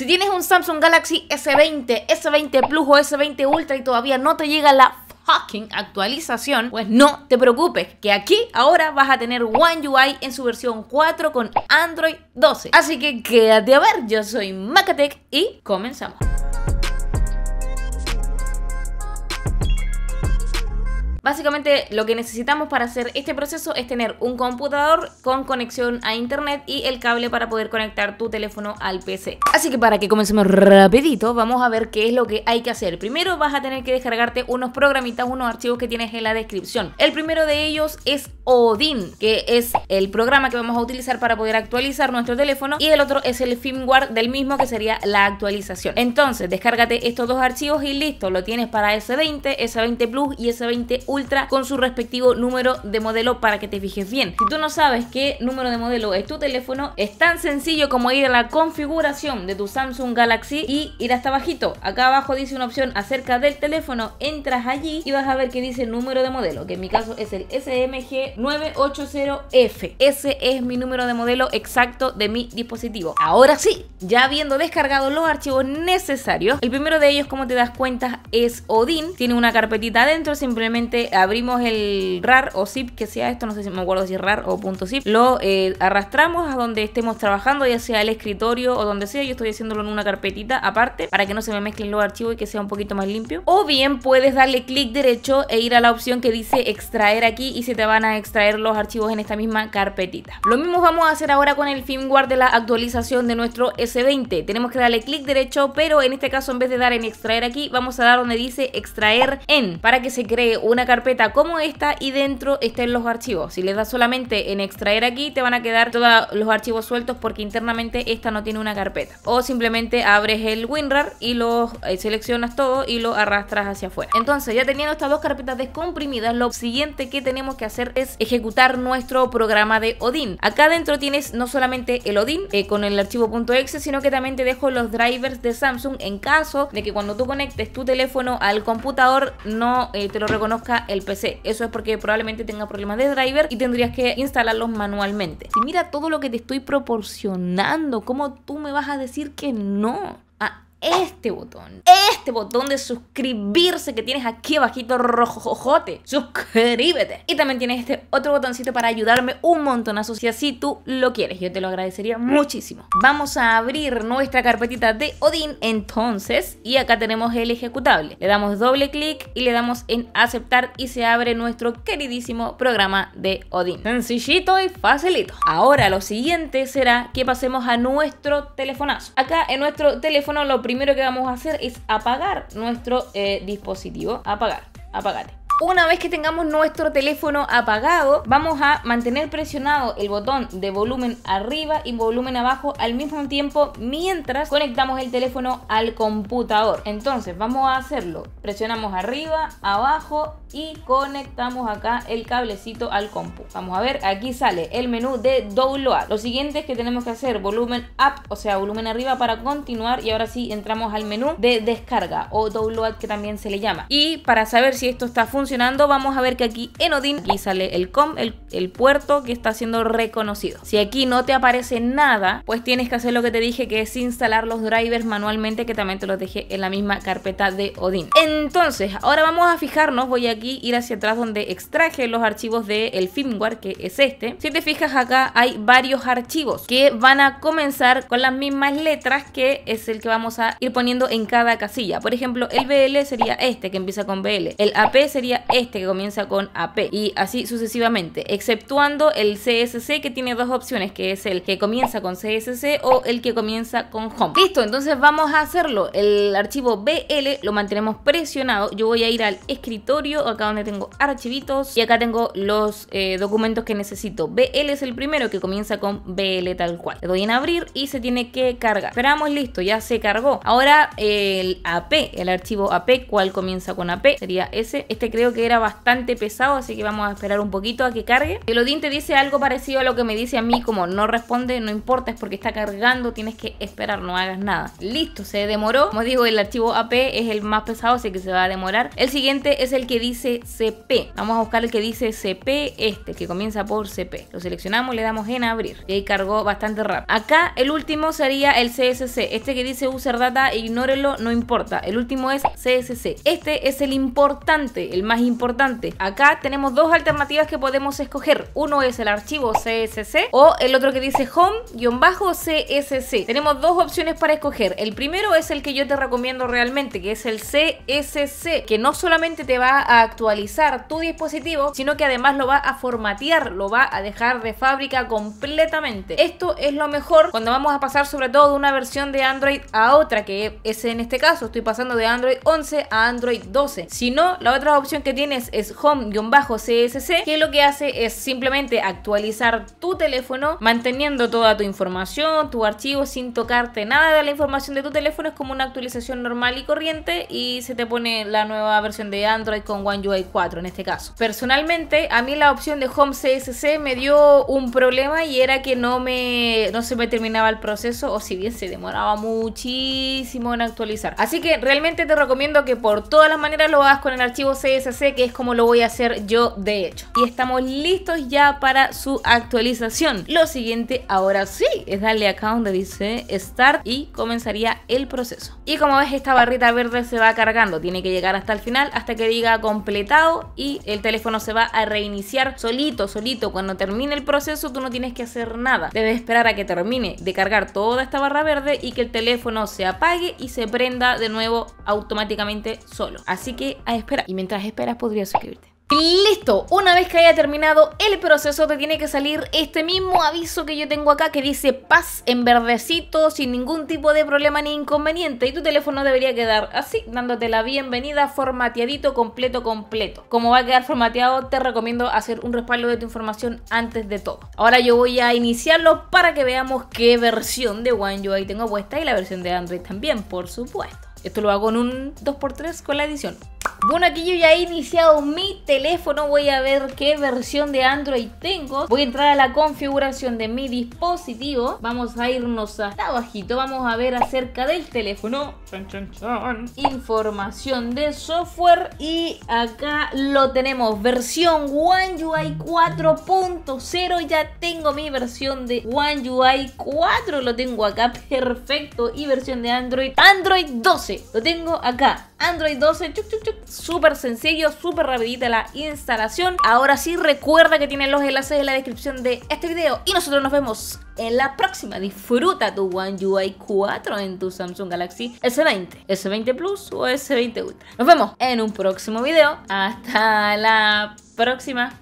Si tienes un Samsung Galaxy S20, S20 Plus o S20 Ultra y todavía no te llega la fucking actualización, pues no te preocupes, que aquí ahora vas a tener One UI en su versión 4 con Android 12. Así que quédate a ver, yo soy Macatec y comenzamos. Básicamente lo que necesitamos para hacer este proceso es tener un computador con conexión a internet y el cable para poder conectar tu teléfono al PC. Así que para que comencemos rapidito, vamos a ver qué es lo que hay que hacer. Primero vas a tener que descargarte unos programitas, unos archivos que tienes en la descripción. El primero de ellos es Odin, que es el programa que vamos a utilizar para poder actualizar nuestro teléfono y el otro es el firmware del mismo que sería la actualización. Entonces, descárgate estos dos archivos y listo, lo tienes para S20, S20 Plus y S20 Ultra con su respectivo número de modelo para que te fijes bien. Si tú no sabes qué número de modelo es tu teléfono, es tan sencillo como ir a la configuración de tu Samsung Galaxy y ir hasta abajito. Acá abajo dice una opción acerca del teléfono, entras allí y vas a ver que dice número de modelo, que en mi caso es el SMG 980F. Ese es mi número de modelo exacto de mi dispositivo. Ahora sí, ya habiendo descargado los archivos necesarios, el primero de ellos, como te das cuenta, es Odin. Tiene una carpetita adentro, simplemente abrimos el RAR o zip que sea esto, no sé si me acuerdo si es RAR o punto .zip. Lo eh, arrastramos a donde estemos trabajando, ya sea el escritorio o donde sea. Yo estoy haciéndolo en una carpetita aparte para que no se me mezclen los archivos y que sea un poquito más limpio. O bien puedes darle clic derecho e ir a la opción que dice extraer aquí y se te van a extraer extraer los archivos en esta misma carpetita. Lo mismo vamos a hacer ahora con el firmware de la actualización de nuestro S20. Tenemos que darle clic derecho, pero en este caso en vez de dar en extraer aquí, vamos a dar donde dice extraer en, para que se cree una carpeta como esta y dentro estén los archivos. Si le das solamente en extraer aquí, te van a quedar todos los archivos sueltos porque internamente esta no tiene una carpeta. O simplemente abres el WinRAR y los eh, seleccionas todo y lo arrastras hacia afuera. Entonces, ya teniendo estas dos carpetas descomprimidas, lo siguiente que tenemos que hacer es ejecutar nuestro programa de Odin. Acá dentro tienes no solamente el Odin eh, con el archivo .exe, sino que también te dejo los drivers de Samsung en caso de que cuando tú conectes tu teléfono al computador no eh, te lo reconozca el PC. Eso es porque probablemente tenga problemas de driver y tendrías que instalarlos manualmente. Si mira todo lo que te estoy proporcionando, ¿cómo tú me vas a decir que no? A este botón. Este botón de suscribirse que tienes aquí abajito rojojote. Suscríbete. Y también tienes este otro botoncito para ayudarme un montón montonazo si tú lo quieres. Yo te lo agradecería muchísimo. Vamos a abrir nuestra carpetita de Odin entonces y acá tenemos el ejecutable. Le damos doble clic y le damos en aceptar y se abre nuestro queridísimo programa de Odin. Sencillito y facilito. Ahora lo siguiente será que pasemos a nuestro telefonazo. Acá en nuestro teléfono lo primero que vamos a hacer es apagar nuestro eh, dispositivo. Apagar, apagate. Una vez que tengamos nuestro teléfono apagado, vamos a mantener presionado el botón de volumen arriba y volumen abajo al mismo tiempo mientras conectamos el teléfono al computador. Entonces vamos a hacerlo. Presionamos arriba, abajo y conectamos acá el cablecito al compu. Vamos a ver, aquí sale el menú de download. Lo siguiente es que tenemos que hacer volumen up, o sea, volumen arriba para continuar y ahora sí entramos al menú de descarga o download que también se le llama. Y para saber si esto está funcionando, vamos a ver que aquí en Odin, aquí sale el com, el, puerto que está siendo reconocido. Si aquí no te aparece nada, pues tienes que hacer lo que te dije, que es instalar los drivers manualmente, que también te los dejé en la misma carpeta de Odin. Entonces, ahora vamos a fijarnos, voy aquí ir hacia atrás donde extraje los archivos del firmware, que es este. Si te fijas acá hay varios archivos que van a comenzar con las mismas letras que es el que vamos a ir poniendo en cada casilla. Por ejemplo, el BL sería este que empieza con BL, el AP sería este que comienza con AP y así sucesivamente, exceptuando el CSC que tiene dos opciones, que es el que comienza con CSC o el que comienza con home. Listo, entonces vamos a hacerlo. El archivo BL lo mantenemos presionado. Yo voy a ir al escritorio, acá donde tengo archivitos y acá tengo los eh, documentos que necesito. BL es el primero que comienza con BL tal cual. Le doy en abrir y se tiene que cargar. Esperamos, listo, ya se cargó. Ahora el AP, el archivo AP, ¿cuál comienza con AP? Sería ese. Este creo que era bastante pesado, así que vamos a esperar un poquito a que cargue. El Odin te dice algo parecido a lo que me dice a mí, como no responde, no importa, es porque está cargando, tienes que esperar, no hagas nada. Listo, se demoró. Como digo, el archivo AP es el más pesado, así que se va a demorar. El siguiente es el que dice CP. Vamos a buscar el que dice CP, este, que comienza por CP. Lo seleccionamos, le damos en abrir. Y ahí cargó bastante rápido. Acá el último sería el CSC. Este que dice user data, ignórelo, no importa. El último es CSC. Este es el importante, el más más importante. Acá tenemos dos alternativas que podemos escoger. Uno es el archivo CSC o el otro que dice home-csc. Tenemos dos opciones para escoger. El primero es el que yo te recomiendo realmente, que es el CSC, que no solamente te va a actualizar tu dispositivo, sino que además lo va a formatear, lo va a dejar de fábrica completamente. Esto es lo mejor cuando vamos a pasar sobre todo de una versión de Android a otra, que es en este caso, estoy pasando de Android 11 a Android 12. Si no, la otra opción que tienes es home-csc, que lo que hace es simplemente actualizar tu teléfono manteniendo toda tu información, tu archivo sin tocarte nada de la información de tu teléfono. Es como una actualización normal y corriente y se te pone la nueva versión de Android con One UI 4 en este caso. Personalmente, a mí la opción de home csc me dio un problema y era que no me no se me terminaba el proceso o si bien se demoraba muchísimo en actualizar. Así que realmente te recomiendo que por todas las maneras lo hagas con el archivo csc sé que es como lo voy a hacer yo de hecho. Y estamos listos ya para su actualización. Lo siguiente ahora sí es darle acá donde dice Start y comenzaría el proceso. Y como ves esta barrita verde se va cargando, tiene que llegar hasta el final hasta que diga completado y el teléfono se va a reiniciar solito, solito. Cuando termine el proceso tú no tienes que hacer nada. Debes esperar a que termine de cargar toda esta barra verde y que el teléfono se apague y se prenda de nuevo automáticamente solo. Así que a esperar. Y mientras podrías suscribirte. Listo, una vez que haya terminado el proceso te tiene que salir este mismo aviso que yo tengo acá que dice paz en verdecito sin ningún tipo de problema ni inconveniente y tu teléfono debería quedar así, dándote la bienvenida formateadito completo completo. Como va a quedar formateado te recomiendo hacer un respaldo de tu información antes de todo. Ahora yo voy a iniciarlo para que veamos qué versión de One UI tengo puesta y la versión de Android también, por supuesto. Esto lo hago en un 2x3 con la edición. Bueno, aquí yo ya he iniciado mi teléfono, voy a ver qué versión de Android tengo. Voy a entrar a la configuración de mi dispositivo. Vamos a irnos hasta abajito, vamos a ver acerca del teléfono. Información de software y acá lo tenemos, versión One UI 4.0. Ya tengo mi versión de One UI 4, lo tengo acá, perfecto. Y versión de Android, Android 12, lo tengo acá. Android 12, súper sencillo, súper rapidita la instalación. Ahora sí, recuerda que tienen los enlaces en la descripción de este video y nosotros nos vemos en la próxima. Disfruta tu One UI 4 en tu Samsung Galaxy S20, S20 Plus o S20 Ultra. Nos vemos en un próximo video. Hasta la próxima.